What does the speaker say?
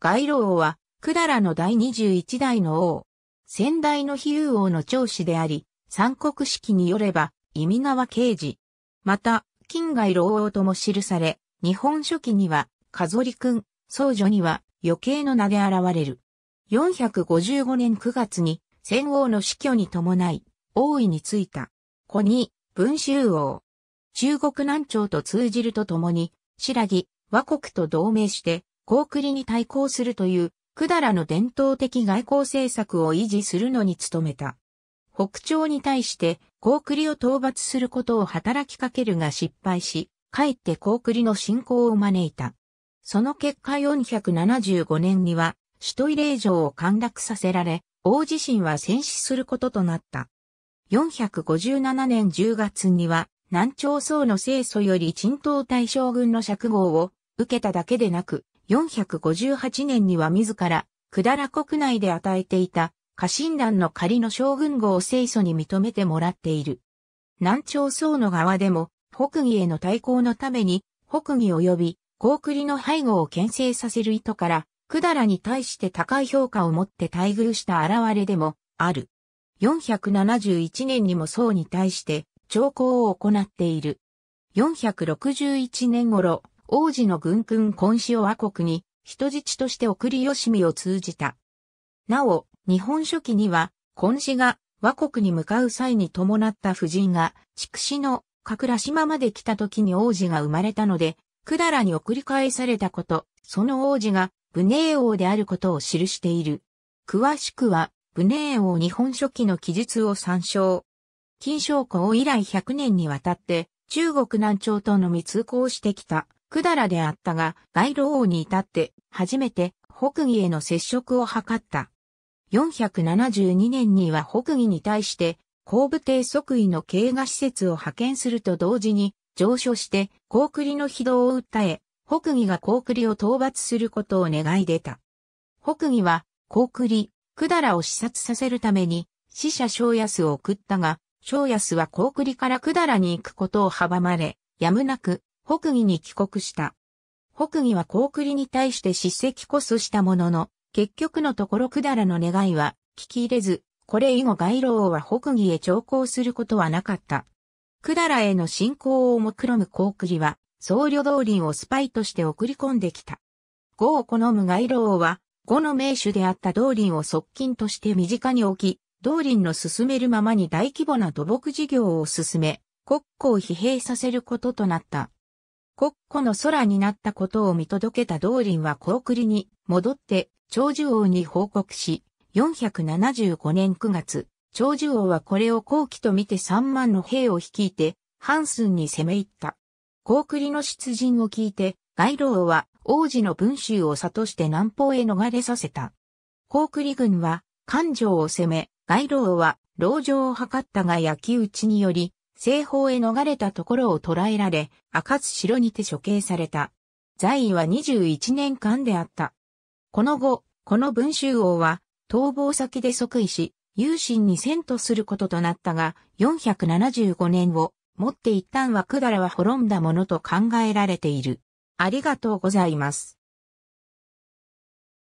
街路王は、百済の第21代の王。先代の比喩王の長子であり、三国式によれば、意味川刑事。また、近外老王とも記され、日本書紀には、かぞりくん、僧女には、余計の名で現れる。455年9月に、戦王の死去に伴い、王位についた。子に、文州王。中国南朝と通じるとともに、白木、和国と同盟して、高クリに対抗するという、百済の伝統的外交政策を維持するのに努めた。北朝に対して高クリを討伐することを働きかけるが失敗し、かえって高クリの侵攻を招いた。その結果475年には、首都慰霊城を陥落させられ、大地震は戦死することとなった。457年10月には、南朝宋の清楚より鎮東大将軍の釈号を受けただけでなく、458年には自ら、百済国内で与えていた、家臣団の仮の将軍号を清楚に認めてもらっている。南朝宋の側でも、北魏への対抗のために、北魏及び、高栗の背後を牽制させる意図から、百済に対して高い評価を持って待遇した現れでも、ある。471年にも宋に対して、徴講を行っている。461年頃、王子の軍君根子を和国に人質として送りよしみを通じた。なお、日本書紀には、根子が和国に向かう際に伴った夫人が、筑紫の神楽島まで来た時に王子が生まれたので、百済に送り返されたこと、その王子が武寧王であることを記している。詳しくは、武寧王日本書紀の記述を参照。金正校以来100年にわたって、中国南朝とのみ通行してきた。百済であったが、イ路王に至って初めて北魏への接触を図った。472年には北魏に対して後部帝即位の経過施設を派遣すると同時に上書して高栗の非道を訴え、北魏が高栗を討伐することを願い出た。北魏は高栗、百済を視察させるために死者正安を送ったが、正安は高栗から百済に行くことを阻まれ、やむなく北魏に帰国した。北魏は高栗に対して叱責こそしたものの、結局のところくだらの願いは聞き入れず、これ以後外老は北魏へ徴校することはなかった。くだらへの信仰をもくろむ高栗は、僧侶道林をスパイとして送り込んできた。語を好む外老は、語の名手であった道林を側近として身近に置き、道林の進めるままに大規模な土木事業を進め、国庫を疲弊させることとなった。国庫の空になったことを見届けた道林は高栗に戻って長寿王に報告し、475年9月、長寿王はこれを後期と見て3万の兵を率いて、ハンスンに攻め入った。高栗の出陣を聞いて、外老は王子の文集を悟して南方へ逃れさせた。高栗軍は、関城を攻め、外老は牢城を図ったが焼き討ちにより、西方へ逃れたところを捕らえられ、赤津城にて処刑された。在位は21年間であった。この後、この文集王は、逃亡先で即位し、有心に遷都することとなったが、475年をもって一旦は百らは滅んだものと考えられている。ありがとうございます。